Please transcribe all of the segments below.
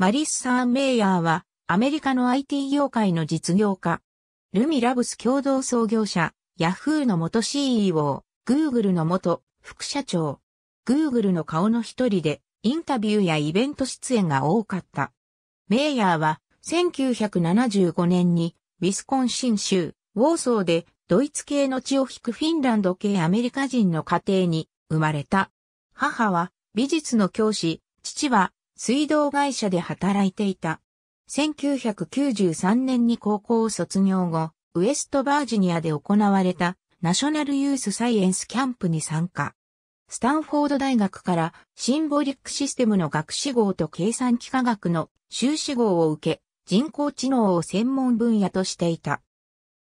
マリス・サー・メイヤーは、アメリカの IT 業界の実業家。ルミラブス共同創業者、ヤフーの元 CEO、グーグルの元副社長。グーグルの顔の一人で、インタビューやイベント出演が多かった。メイヤーは、1975年に、ウィスコンシン州、ウォーソーで、ドイツ系の血を引くフィンランド系アメリカ人の家庭に生まれた。母は美術の教師、父は水道会社で働いていた。1993年に高校を卒業後、ウエストバージニアで行われたナショナルユースサイエンスキャンプに参加。スタンフォード大学からシンボリックシステムの学士号と計算機科学の修士号を受け、人工知能を専門分野としていた。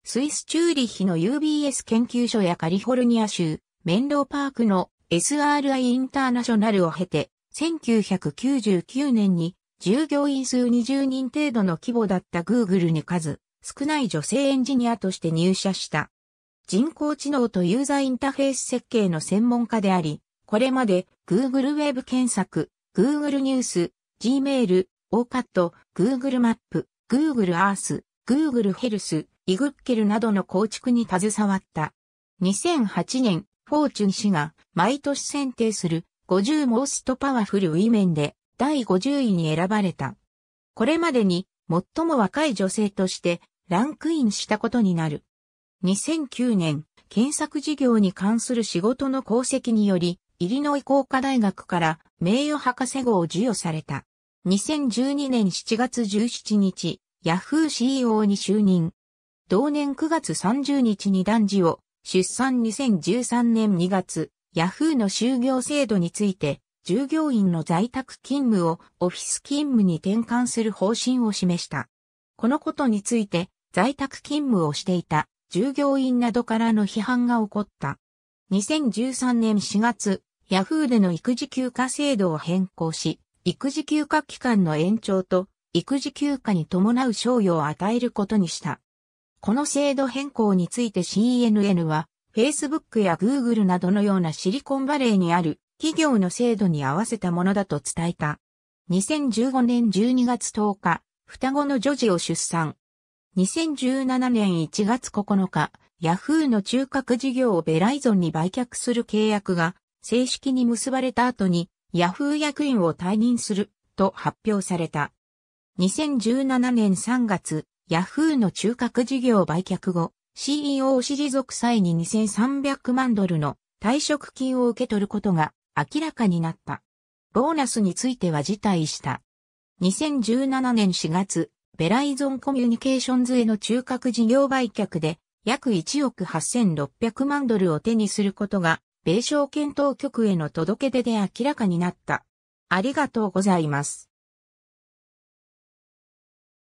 スイス・チューリッヒの UBS 研究所やカリフォルニア州、メンローパークの SRI インターナショナルを経て、1999年に従業員数20人程度の規模だった Google に数少ない女性エンジニアとして入社した。人工知能とユーザーインターフェース設計の専門家であり、これまで Google ウェブ検索、Google ニュース、Gmail、OCAT、Google マップ、Google Earth、Google Health、IGKEL などの構築に携わった。2008年、フォーチュン氏が毎年選定する50モーストパワフルウィメンで第50位に選ばれた。これまでに最も若い女性としてランクインしたことになる。2009年、検索事業に関する仕事の功績により、イリノイ工科大学から名誉博士号を授与された。2012年7月17日、ヤフー CEO に就任。同年9月30日に男児を出産2013年2月、ヤフーの就業制度について、従業員の在宅勤務をオフィス勤務に転換する方針を示した。このことについて、在宅勤務をしていた従業員などからの批判が起こった。2013年4月、ヤフーでの育児休暇制度を変更し、育児休暇期間の延長と育児休暇に伴う賞与を与えることにした。この制度変更について CNN は、Facebook や Google などのようなシリコンバレーにある企業の制度に合わせたものだと伝えた。2015年12月10日、双子の女児を出産。2017年1月9日、ヤフーの中核事業をベライゾンに売却する契約が正式に結ばれた後に、ヤフー役員を退任すると発表された。2017年3月、ヤフーの中核事業売却後、CEO を退く際に2300万ドルの退職金を受け取ることが明らかになった。ボーナスについては辞退した。2017年4月、ベライゾンコミュニケーションズへの中核事業売却で約1億8600万ドルを手にすることが米商検討局への届け出で明らかになった。ありがとうございます。